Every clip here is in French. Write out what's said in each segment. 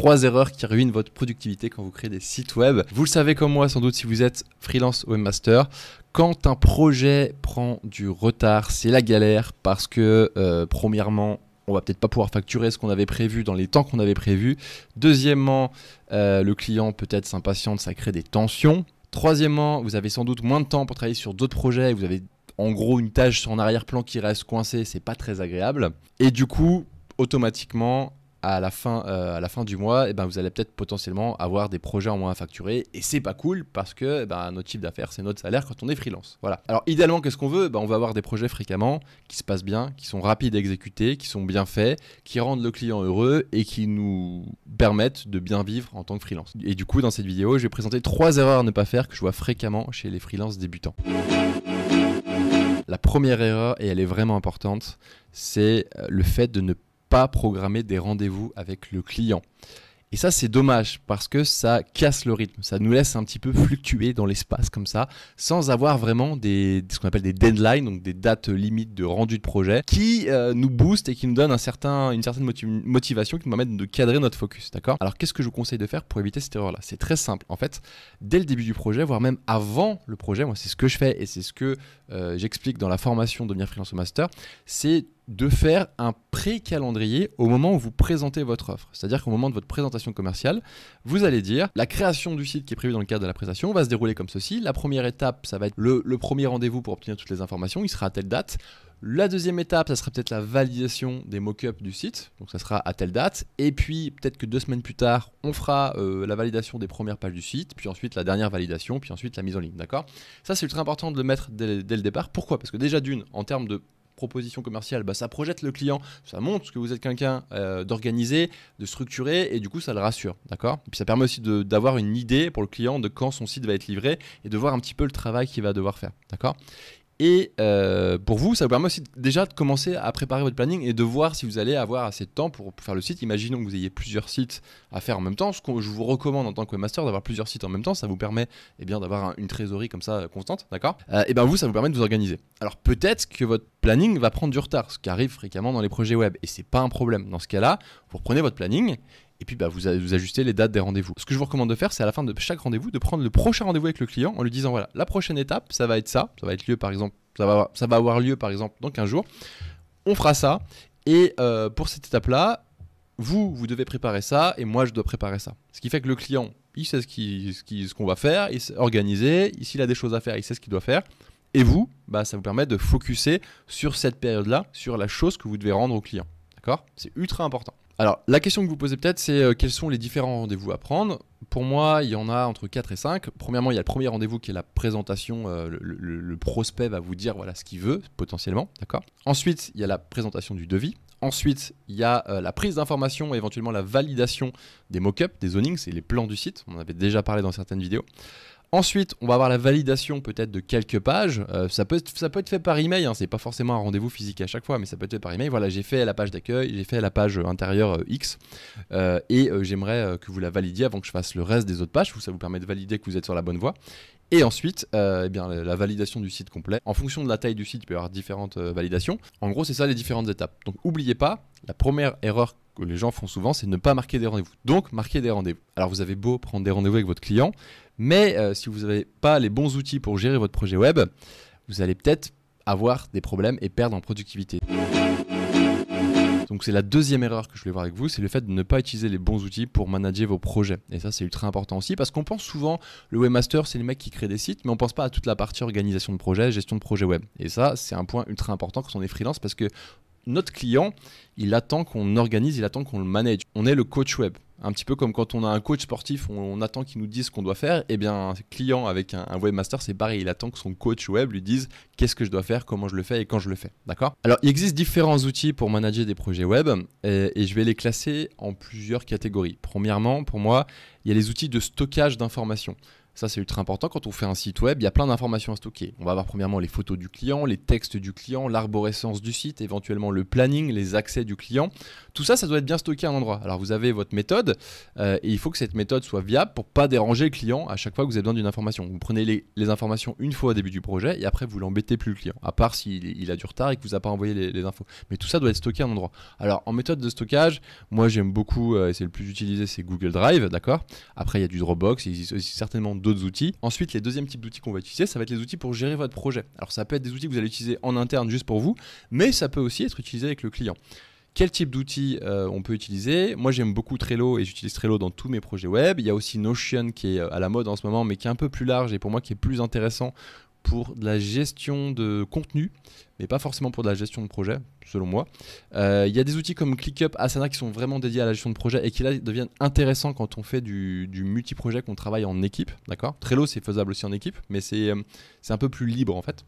Trois erreurs qui ruinent votre productivité quand vous créez des sites web. Vous le savez comme moi sans doute si vous êtes freelance webmaster. Quand un projet prend du retard, c'est la galère parce que euh, premièrement, on va peut-être pas pouvoir facturer ce qu'on avait prévu dans les temps qu'on avait prévu. Deuxièmement, euh, le client peut-être s'impatiente, ça crée des tensions. Troisièmement, vous avez sans doute moins de temps pour travailler sur d'autres projets. Vous avez en gros une tâche en arrière-plan qui reste coincée, c'est pas très agréable. Et du coup, automatiquement, à la fin, euh, à la fin du mois, et eh ben vous allez peut-être potentiellement avoir des projets en moins à facturer. Et c'est pas cool parce que eh ben, notre chiffre d'affaires, c'est notre salaire quand on est freelance. Voilà. Alors idéalement, qu'est-ce qu'on veut eh ben, On va avoir des projets fréquemment qui se passent bien, qui sont rapides à exécuter, qui sont bien faits, qui rendent le client heureux et qui nous permettent de bien vivre en tant que freelance. Et du coup, dans cette vidéo, je vais présenter trois erreurs à ne pas faire que je vois fréquemment chez les freelances débutants. La première erreur, et elle est vraiment importante, c'est euh, le fait de ne pas pas programmer des rendez-vous avec le client. Et ça, c'est dommage parce que ça casse le rythme. Ça nous laisse un petit peu fluctuer dans l'espace comme ça, sans avoir vraiment des, ce qu'on appelle des deadlines, donc des dates limites de rendu de projet, qui euh, nous boostent et qui nous donnent un certain, une certaine motivation qui nous permettent de cadrer notre focus. D'accord Alors, qu'est-ce que je vous conseille de faire pour éviter cette erreur-là C'est très simple. En fait, dès le début du projet, voire même avant le projet, moi, c'est ce que je fais et c'est ce que euh, j'explique dans la formation Devenir Freelance au Master, c'est de faire un pré-calendrier au moment où vous présentez votre offre. C'est-à-dire qu'au moment de votre présentation commerciale, vous allez dire la création du site qui est prévue dans le cadre de la présentation va se dérouler comme ceci. La première étape, ça va être le, premier rendez-vous pour obtenir toutes les informations, il sera à telle date. La deuxième étape, ça sera peut-être la validation des mock-ups du site, donc ça sera à telle date. Et puis peut-être que deux semaines plus tard, on fera euh, la validation des premières pages du site, puis ensuite la dernière validation, puis ensuite la mise en ligne, d'accord Ça c'est ultra important de le mettre dès le départ. Pourquoi Parce que déjà d'une, en termes de proposition commerciale, bah, ça projette le client, ça montre que vous êtes quelqu'un euh, d'organisé, de structuré, et du coup, ça le rassure, d'accord Et puis ça permet aussi d'avoir une idée pour le client de quand son site va être livré et de voir un petit peu le travail qu'il va devoir faire, d'accord et euh, pour vous, ça vous permet aussi déjà de commencer à préparer votre planning et de voir si vous allez avoir assez de temps pour, faire le site. Imaginons que vous ayez plusieurs sites à faire en même temps. Ce que je vous recommande en tant que webmaster d'avoir plusieurs sites en même temps, ça vous permet eh bien d'avoir une trésorerie comme ça euh, constante, d'accord euh, Et bien vous, ça vous permet de vous organiser. Alors peut-être que votre planning va prendre du retard, ce qui arrive fréquemment dans les projets web, et ce n'est pas un problème. Dans ce cas-là, vous reprenez votre planning et puis bah, vous, vous ajustez les dates des rendez-vous. Ce que je vous recommande de faire, c'est à la fin de chaque rendez-vous de prendre le prochain rendez-vous avec le client en lui disant voilà, la prochaine étape, ça va être ça, ça va être lieu par exemple, ça va, avoir lieu par exemple dans 15 jours. On fera ça et euh, pour cette étape-là, vous, vous devez préparer ça et moi, je dois préparer ça. Ce qui fait que le client, il sait ce qu'on va faire, il s'est organisé, il a des choses à faire, il sait ce qu'il doit faire. Et vous, bah, ça vous permet de focuser sur cette période-là, sur la chose que vous devez rendre au client. D'accord C'est ultra important. Alors, la question que vous posez peut-être, c'est euh, quels sont les différents rendez-vous à prendre Pour moi, il y en a entre 4 et 5. Premièrement, il y a le premier rendez-vous qui est la présentation. Euh, le, prospect va vous dire voilà ce qu'il veut potentiellement, d'accord Ensuite, il y a la présentation du devis. Ensuite, il y a euh, la prise d'information et éventuellement la validation des mock-ups, des zonings, c'est les plans du site. On en avait déjà parlé dans certaines vidéos. Ensuite, on va avoir la validation peut-être de quelques pages. Euh, ça, peut être, fait par email, hein. c'est pas forcément un rendez-vous physique à chaque fois, mais ça peut être fait par email. Voilà, j'ai fait la page d'accueil, j'ai fait la page euh, intérieure euh, X, et j'aimerais que vous la validiez avant que je fasse le reste des autres pages, ça vous permet de valider que vous êtes sur la bonne voie. Et ensuite, eh bien, la validation du site complet. En fonction de la taille du site, il peut y avoir différentes validations. En gros, c'est ça les différentes étapes. Donc, n'oubliez pas, la première erreur que les gens font souvent, c'est ne pas marquer des rendez-vous. Donc, marquez des rendez-vous. Alors, vous avez beau prendre des rendez-vous avec votre client, mais euh, si vous n'avez pas les bons outils pour gérer votre projet web, vous allez peut-être avoir des problèmes et perdre en productivité. Donc c'est la deuxième erreur que je voulais voir avec vous, c'est le fait de ne pas utiliser les bons outils pour manager vos projets. Et ça c'est ultra important aussi parce qu'on pense souvent le webmaster c'est le mec qui crée des sites, mais on pense pas à toute la partie organisation de projet, gestion de projet web. Et ça c'est un point ultra important quand on est freelance parce que notre client, il attend qu'on organise, il attend qu'on le manage. On est le coach web. Un petit peu comme quand on a un coach sportif, on, attend qu'il nous dise ce qu'on doit faire. Eh bien, un client avec un, webmaster, c'est pareil. Il attend que son coach web lui dise qu'est-ce que je dois faire, comment je le fais et quand je le fais. D'accord Alors, il existe différents outils pour manager des projets web et, et je vais les classer en plusieurs catégories. Premièrement, pour moi, il y a les outils de stockage d'informations. Ça, c'est ultra important. Quand on fait un site web, il y a plein d'informations à stocker. On va avoir premièrement les photos du client, les textes du client, l'arborescence du site, éventuellement le planning, les accès du client. Tout ça, ça doit être bien stocké à un endroit. Alors, vous avez votre méthode euh, et il faut que cette méthode soit viable pour ne pas déranger le client à chaque fois que vous avez besoin d'une information. Vous prenez les, informations une fois au début du projet et après, vous l'embêtez plus le client, à part s'il a du retard et que vous n'avez pas envoyé les, infos. Mais tout ça doit être stocké à un endroit. Alors, en méthode de stockage, moi, j'aime beaucoup, euh, et c'est le plus utilisé, c'est Google Drive, d'accord Après, il y a du Dropbox, il existe aussi certainement d'autres d'autres outils. Ensuite, les deuxièmes types d'outils qu'on va utiliser, ça va être les outils pour gérer votre projet. Alors ça peut être des outils que vous allez utiliser en interne juste pour vous, mais ça peut aussi être utilisé avec le client quel type d'outils euh, on peut utiliser. Moi, j'aime beaucoup Trello et j'utilise Trello dans tous mes projets web. Il y a aussi Notion qui est euh, à la mode en ce moment, mais qui est un peu plus large et pour moi qui est plus intéressant pour de la gestion de contenu, mais pas forcément pour de la gestion de projet, selon moi. Euh, il y a des outils comme ClickUp, Asana qui sont vraiment dédiés à la gestion de projet et qui là deviennent intéressants quand on fait du, du multi-projet, qu'on travaille en équipe, d'accord Trello, c'est faisable aussi en équipe, mais c'est euh, un peu plus libre en fait.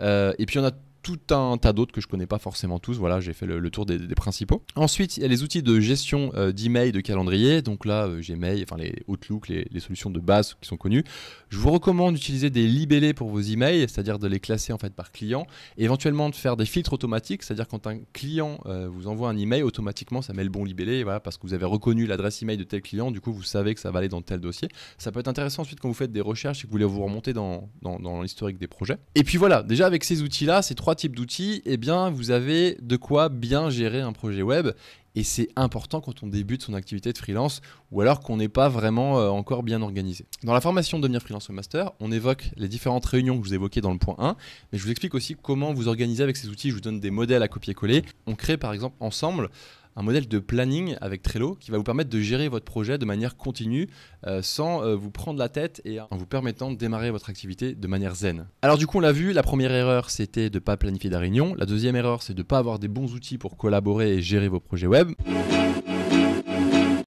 Euh, et puis on a tout un tas d'autres que je connais pas forcément tous. Voilà, j'ai fait le, tour des, principaux. Ensuite, il y a les outils de gestion euh, d'email, de calendrier. Donc là, euh, j'ai Gmail, enfin les Outlook, les, solutions de base qui sont connues. Je vous recommande d'utiliser des libellés pour vos emails, c'est-à-dire de les classer en fait par client, éventuellement de faire des filtres automatiques, c'est-à-dire quand un client euh, vous envoie un email, automatiquement ça met le bon libellé, voilà, parce que vous avez reconnu l'adresse email de tel client, du coup vous savez que ça va aller dans tel dossier. Ça peut être intéressant ensuite quand vous faites des recherches et que vous voulez vous remonter dans, dans, dans l'historique des projets. Et puis voilà, déjà avec ces outils-là, ces trois types d'outils, et eh bien, vous avez de quoi bien gérer un projet web. Et c'est important quand on débute son activité de freelance ou alors qu'on n'est pas vraiment euh, encore bien organisé. Dans la formation Devenir freelance au master, on évoque les différentes réunions que je vous évoquez dans le point 1, mais je vous explique aussi comment vous organiser avec ces outils. Je vous donne des modèles à copier-coller. On crée par exemple ensemble un modèle de planning avec Trello qui va vous permettre de gérer votre projet de manière continue euh, sans euh, vous prendre la tête et en vous permettant de démarrer votre activité de manière zen. Alors du coup, on l'a vu, la première erreur, c'était de ne pas planifier la réunion. La deuxième erreur, c'est de ne pas avoir des bons outils pour collaborer et gérer vos projets web.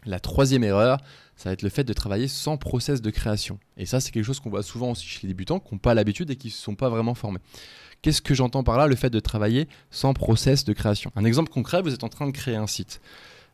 La troisième erreur, ça va être le fait de travailler sans process de création. Et ça, c'est quelque chose qu'on voit souvent aussi chez les débutants qui n'ont pas l'habitude et qui ne sont pas vraiment formés. Qu'est-ce que j'entends par là, le fait de travailler sans process de création Un exemple concret, vous êtes en train de créer un site.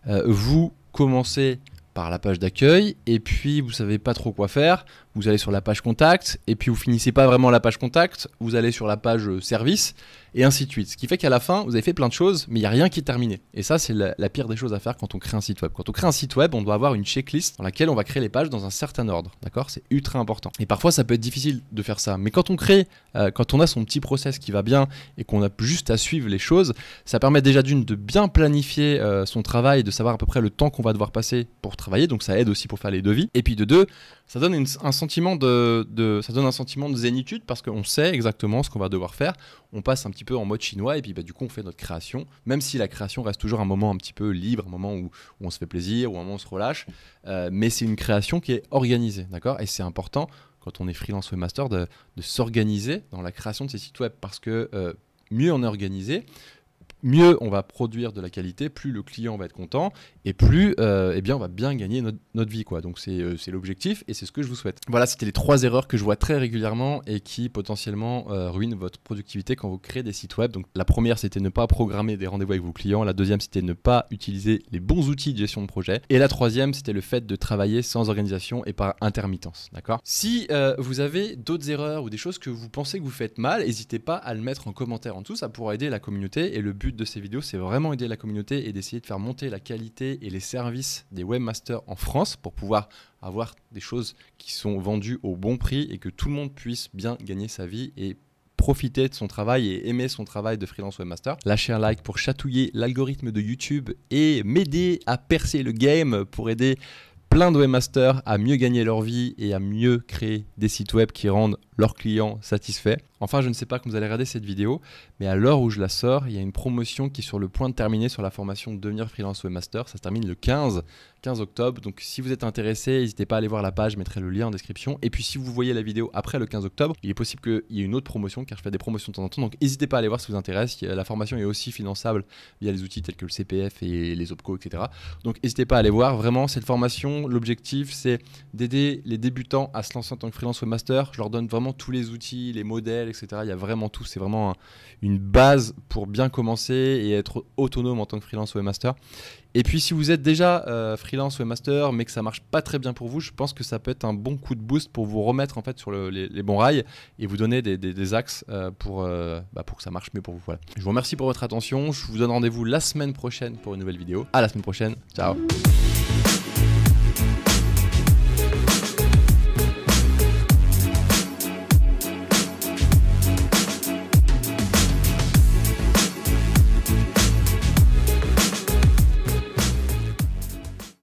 Euh, vous commencez par la page d'accueil, et puis vous savez pas trop quoi faire, vous allez sur la page contact, et puis vous finissez pas vraiment la page contact, vous allez sur la page euh, service, et ainsi de suite. Ce qui fait qu'à la fin, vous avez fait plein de choses, mais il n'y a rien qui est terminé. Et ça, c'est la, pire des choses à faire quand on crée un site web. Quand on crée un site web, on doit avoir une checklist dans laquelle on va créer les pages dans un certain ordre, d'accord C'est ultra important. Et parfois, ça peut être difficile de faire ça, mais quand on crée, euh, quand on a son petit process qui va bien, et qu'on a juste à suivre les choses, ça permet déjà d'une de bien planifier euh, son travail, de savoir à peu près le temps qu'on va devoir passer pour travailler, donc ça aide aussi pour faire les devis. Et puis de deux, ça donne un sentiment de, ça donne un sentiment de zénitude parce qu'on sait exactement ce qu'on va devoir faire. On passe un petit peu en mode chinois et puis bah, du coup on fait notre création, même si la création reste toujours un moment un petit peu libre, un moment où, on se fait plaisir, où un moment on se relâche. Euh, mais c'est une création qui est organisée, d'accord Et c'est important quand on est freelance webmaster de, s'organiser dans la création de ses sites web parce que euh, mieux on est organisé, mieux on va produire de la qualité, plus le client va être content et plus euh, eh bien, on va bien gagner notre, vie. Quoi. Donc euh, c'est l'objectif et c'est ce que je vous souhaite. Voilà, c'était les trois erreurs que je vois très régulièrement et qui potentiellement euh, ruinent votre productivité quand vous créez des sites web. Donc la première, c'était ne pas programmer des rendez-vous avec vos clients. La deuxième, c'était ne pas utiliser les bons outils de gestion de projet. Et la troisième, c'était le fait de travailler sans organisation et par intermittence. D'accord Si vous avez d'autres erreurs ou des choses que vous pensez que vous faites mal, n'hésitez pas à le mettre en commentaire en dessous. Ça pourra aider la communauté et le but de ces vidéos, c'est vraiment aider la communauté et d'essayer de faire monter la qualité et les services des webmasters en France pour pouvoir avoir des choses qui sont vendues au bon prix et que tout le monde puisse bien gagner sa vie et profiter de son travail et aimer son travail de freelance webmaster. lâcher un like pour chatouiller l'algorithme de YouTube et m'aider à percer le game pour aider plein de webmasters à mieux gagner leur vie et à mieux créer des sites web qui rendent leurs clients satisfaits. Enfin, je ne sais pas comment vous allez regarder cette vidéo, mais à l'heure où je la sors, il y a une promotion qui est sur le point de terminer sur la formation Devenir freelance webmaster. Ça se termine le 15 15 octobre. Donc si vous êtes intéressé, n'hésitez pas à aller voir la page, je mettrai le lien en description. Et puis si vous voyez la vidéo après le 15 octobre, il est possible qu'il y ait une autre promotion car je fais des promotions de temps en temps. Donc n'hésitez pas à aller voir si vous intéresse. La formation est aussi finançable via les outils tels que le CPF et les OPCO, etc. Donc n'hésitez pas à aller voir. Vraiment, cette formation, l'objectif c'est d'aider les débutants à se lancer en tant que freelance webmaster. Je leur donne vraiment tous les outils, les modèles, etc. Il y a vraiment tout. C'est vraiment une base pour bien commencer et être autonome en tant que freelance webmaster. Et puis si vous êtes déjà euh, freelance ou master mais que ça marche pas très bien pour vous, je pense que ça peut être un bon coup de boost pour vous remettre en fait sur les, bons rails et vous donner des, axes euh, pour, euh, bah, pour que ça marche mieux pour vous. Je vous remercie pour votre attention. Je vous donne rendez-vous la semaine prochaine pour une nouvelle vidéo. À la semaine prochaine. Ciao.